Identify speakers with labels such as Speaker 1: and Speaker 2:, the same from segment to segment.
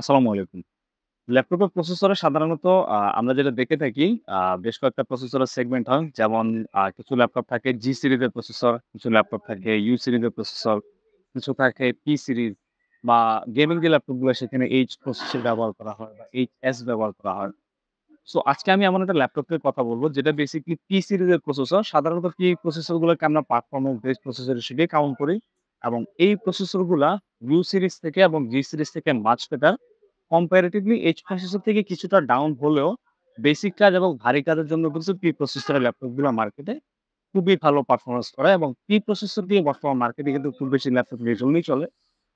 Speaker 1: আসসালামু আলাইকুম। ল্যাপটপের প্রসেসরে সাধারণত আমরা যেটা দেখে থাকি বেশ কয়েকটা প্রসেসরের সেগমেন্ট হয়। যেমন কিছু ল্যাপটপ থাকে প্রসেসর, কিছু ল্যাপটপ থাকে প্রসেসর, কিছু থাকে সিরিজ বা গেমিং যে ল্যাপটপগুলো সেখানে প্রসেসর ব্যবহার করা হয় বা ব্যবহার করা হয়। সো আজকে আমি এমন একটা ল্যাপটপ কথা বলবো যেটা বেসিকলি পি সিরিজের প্রসেসর। সাধারণত P প্রসেসরগুলোকে আমরা পারফরম্যান্স প্রসেসর হিসেবে কাউন্ট করি এবং এই প্রসেসরগুলা U সিরিজ থেকে এবং জি সিরিজ থেকে মাছ পেটার কম্পারেটিভলি এইচ প্রসেসর থেকে কিছুটা ডাউন হলেও বেসিক কাজ এবং ভারী কাজের জন্য কিন্তু পি প্রসেসরের ল্যাপটপগুলো মার্কেটে খুবই ভালো পারফরমেন্স করে এবং পি প্রসেসর দিয়ে বর্তমান মার্কেটে কিন্তু খুব বেশি ল্যাপটপ নিয়ে জন্যই চলে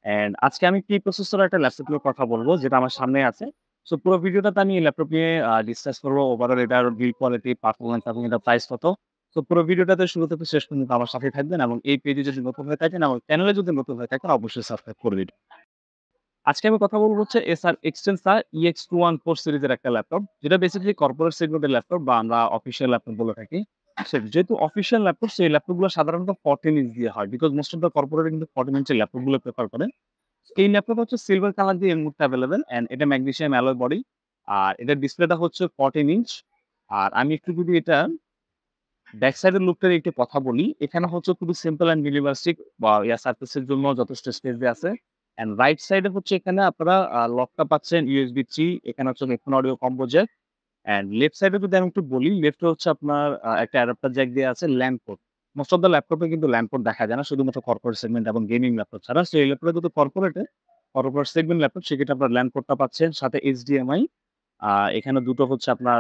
Speaker 1: অ্যান্ড আজকে আমি পি প্রসেসর একটা ল্যাপটপ নিয়ে কথা বলবো যেটা আমার সামনে আছে সো পুরো ভিডিওটাতে আমি ল্যাপটপ নিয়ে ডিসকাস করবো ওভারঅল এটার বিল কোয়ালিটি পারফরমেন্স এবং এটা প্রাইস কত তো পুরো ভিডিওটাতে শুরু থেকে শেষ পর্যন্ত আমার সাথে থাকবেন এবং এই পেজে যদি নতুন হয়ে থাকেন এবং চ্যানেলে যদি নতুন হয়ে থাকেন অবশ্যই সাবস্ক্রাইব করে দিন আজকে আমি কথা বলবো হচ্ছে এসআর এক্সটেন্সার ইএক্স টু ওয়ান ফোর সিরিজের একটা ল্যাপটপ যেটা বেসিক্যালি কর্পোরেট সেগমেন্টের ল্যাপটপ বা আমরা অফিসিয়াল ল্যাপটপ বলে থাকি যেহেতু অফিসিয়াল ল্যাপটপ সেই ল্যাপটপগুলো সাধারণত ফর্টিন ইঞ্চ দিয়ে হয় because most of the corporate কিন্তু ফর্টিন ইঞ্চের ল্যাপটপগুলো প্রেফার করেন এই ল্যাপটপ হচ্ছে সিলভার কালার দিয়ে এই মুহূর্তে অ্যাভেলেবেল অ্যান্ড এটা ম্যাগনেশিয়াম অ্যালয় বডি আর এটার ডিসপ্লেটা হচ্ছে ফর্টিন ইঞ্চ আর আমি একটু যদি এটা ব্যাক সাইডের লুকটার একটু কথা বলি এখানে হচ্ছে খুবই সিম্পল অ্যান্ড মিনিমালিস্টিক বা ইয়া সার্ফেসের জন্য যথেষ্ট স্পেস দিয়ে আছে এন্ড রাইট সাইডে হচ্ছে এখানে আপনারা লকটা পাচ্ছেন ইউএসবি থ্রি এখানে হচ্ছে মেফোন অডিও কম্পোজার অ্যান্ড লেফট সাইডে যদি আমি একটু বলি লেফটে হচ্ছে আপনার একটা অ্যাডাপ্টার জ্যাক দিয়ে আছে ল্যাম্পোর্ট মোস্ট অফ দ্য ল্যাপটপে কিন্তু ল্যাম্পোর্ট দেখা যায় না শুধুমাত্র কর্পোরেট সেগমেন্ট এবং গেমিং ল্যাপটপ ছাড়া সেই ল্যাপটপে যদি কর্পোরেটে কর্পোরেট সেগমেন্ট ল্যাপটপ সেক্ষেত্রে আপনার ল্যাম্পোর্টটা পাচ্ছেন সাথে এইচডিএমআই এখানে দুটো হচ্ছে আপনার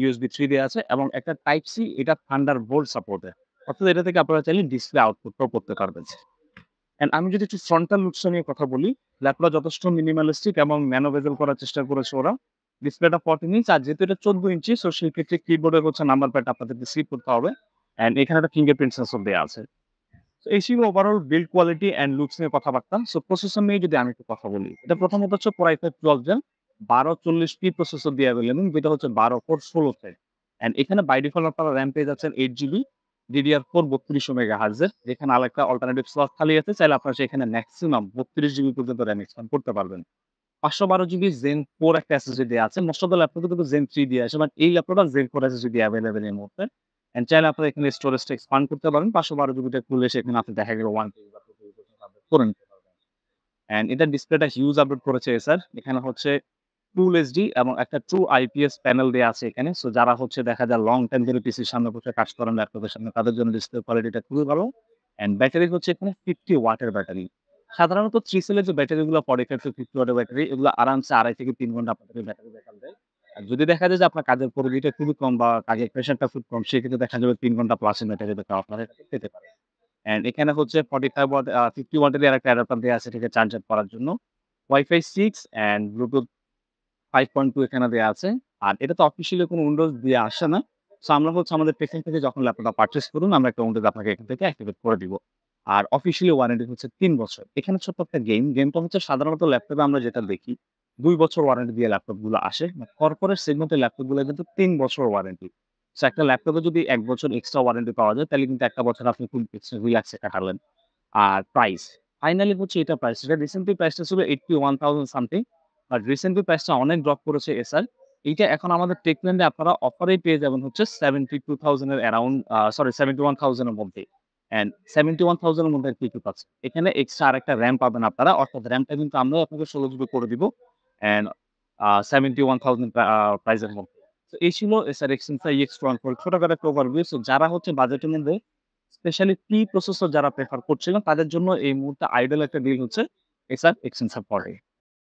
Speaker 1: ইউএসবি থ্রি দেওয়া আছে এবং একটা টাইপ সি এটা থান্ডার বোল্ড সাপোর্টে অর্থাৎ এটা থেকে আপনারা চাইলে ডিসপ্লে আউটপুটটাও করতে পারবেন এন্ড আমি যদি একটু ফ্রন্টাল লুকস নিয়ে কথা বলি ল্যাপটপ যথেষ্ট মিনিমালিস্টিক এবং ম্যানোভেজেল করার চেষ্টা করেছে ওরা ডিসপ্লেটা ফর্টিন ইঞ্চ আর যেহেতু এটা চোদ্দ ইঞ্চি সো সেই ক্ষেত্রে কিবোর্ডের হচ্ছে নাম্বার প্যাড আপনাদের রিসিভ করতে হবে অ্যান্ড এখানে একটা ফিঙ্গারপ্রিন্ট সেন্সর দেওয়া আছে তো এই ছিল overall build quality and looks নিয়ে কথাবার্তা সো প্রসেসর নিয়ে যদি আমি একটু কথা বলি এটা প্রথমত হচ্ছে প্রায় ফাইভ টুয়েলভ জেন বারো চল্লিশ পি প্রসেসর দিয়ে এবং যেটা হচ্ছে বারো ফোর ষোলো সেট অ্যান্ড এখানে বাই ডিফল্ট আপনারা র্যাম পেয়ে যাচ্ছেন এইট জিবি ডিডিআর ফোর বত্রিশশো মেগা হার্জের যেখানে আরেকটা অল্টারনেটিভ স্লট খালি আছে চাইলে আপনারা সেখানে ম্যাক্সিমাম বত্রিশ জিবি পর্যন্ত র্যাম এক্সপ্যান্ড করতে পারবেন পাঁচশো বারো জিবি জেন ফোর একটা এসএসডি দিয়ে আছে মশলা ল্যাপটপে কিন্তু জেন থ্রি দিয়ে আছে বাট এই ল্যাপটপটা জেন ফোর এসএসডি দিয়ে অ্যাভেলেবেল এই মুহূর্তে অ্যান্ড চাইলে আপনারা এখানে স্টোরেজটা এক্সপান্ড করতে পারেন পাঁচশো বারো জিবিটা খুলে সেখানে আপনি দেখা গেল ওয়ান করে নিতে পারবেন অ্যান্ড এটা ডিসপ্লেটা হিউজ আপডেট করেছে স্যার এখানে হচ্ছে ট্রু এসডি এবং একটা ট্রু আইপিএস প্যানেল দেওয়া আছে এখানে সো যারা হচ্ছে দেখা যায় লং টাইম ধরে পিসির সামনে বসে কাজ করেন ল্যাপটপের সামনে তাদের জন্য ডিসপ্লে কোয়ালিটিটা খুবই ভালো অ্যান্ড ব্যাটারি হচ্ছে এখানে ফিফটি ওয়াটের ব্যাটারি সাধারণত থ্রি সেলের যে ব্যাটারিগুলো পড়ে ক্ষেত্রে ফিফটি ওয়াটের ব্যাটারি এগুলো আরামসে আড়াই থেকে তিন ঘন্টা আপনাদের ব্যাটারি ব্যাকআপ দেয় আর যদি দেখা যায় যে আপনার কাজের পরিধিটা খুবই কম বা কাজের প্রেশারটা খুব কম সেক্ষেত্রে দেখা যাবে তিন ঘন্টা প্লাস ব্যাটারি ব্যাকআপ আপনারা পেতে পারে অ্যান্ড এখানে হচ্ছে ফর্টি ফাইভ ওয়াট ফিফটি ওয়াটের একটা অ্যাডাপ্টার দেওয়া আছে এটাকে চার্জার করার জন্য WiFi six and Bluetooth five point two এখানে দেওয়া আছে আর এটা তো অফিসিয়ালি কোনো উইন্ডোজ দিয়ে আসে না সো আমরা হচ্ছে আমাদের পেশেন্ট থেকে যখন ল্যাপটপটা পারচেস করুন আমরা একটা উইন্ডোজ আপনাকে এখান থেকে অ্যাক্টিভেট করে দিব আর অফিসিয়ালি ওয়ারেন্টি হচ্ছে তিন বছর এখানে ছোট্ট একটা গেম গেমটা হচ্ছে সাধারণত ল্যাপটপে আমরা যেটা দেখি দুই বছর ওয়ারেন্টি দিয়ে ল্যাপটপগুলো আসে কর্পোরেট সেগমেন্টের ল্যাপটপগুলো কিন্তু তিন বছর ওয়ারেন্টি সো একটা ল্যাপটপে যদি এক বছর এক্সট্রা ওয়ারেন্টি পাওয়া যায় তাহলে কিন্তু একটা বছর আপনি খুব রিল্যাক্সে কাটালেন আর প্রাইস ফাইনালি হচ্ছে এটা প্রাইস এটা রিসেন্টলি প্রাইসটা ছিল এইটটি ওয়ান থাউজেন্ড সামথিং আর রিসেন্টলি প্রাইসটা অনেক ড্রপ করেছে এসআর এইটা এখন আমাদের টেকম্যান্ডে আপনারা অফারেই পেয়ে যাবেন হচ্ছে সেভেন্টি টু থাউজেন্ডের অ্যারাউন্ড সরি সেভেন্টি ওয়ান থাউজেন্ডের মধ্যে অ্যান্ড সেভেন্টি ওয়ান থাউজেন্ডের মধ্যে কি কি পাচ্ছেন এখানে এক্সট্রা আরেকটা র্যাম পাবেন আপনারা অর্থাৎ র্যামটা কিন্তু আমরাও আপনাকে ষোলো জিবি করে দিব অ্যান্ড সেভেন্টি ওয়ান থাউজেন্ড প্রাইসের মধ্যে তো এই ছিল SR Extensa EX one four ছোটখাটো একটা ওভারভিউ সো যারা হচ্ছে বাজেটের মধ্যে স্পেশালি প্রি প্রসেসর যারা প্রেফার করছিলেন তাদের জন্য এই মুহূর্তে আইডল একটা ডিল হচ্ছে এসআর এক্সেন্সার পরে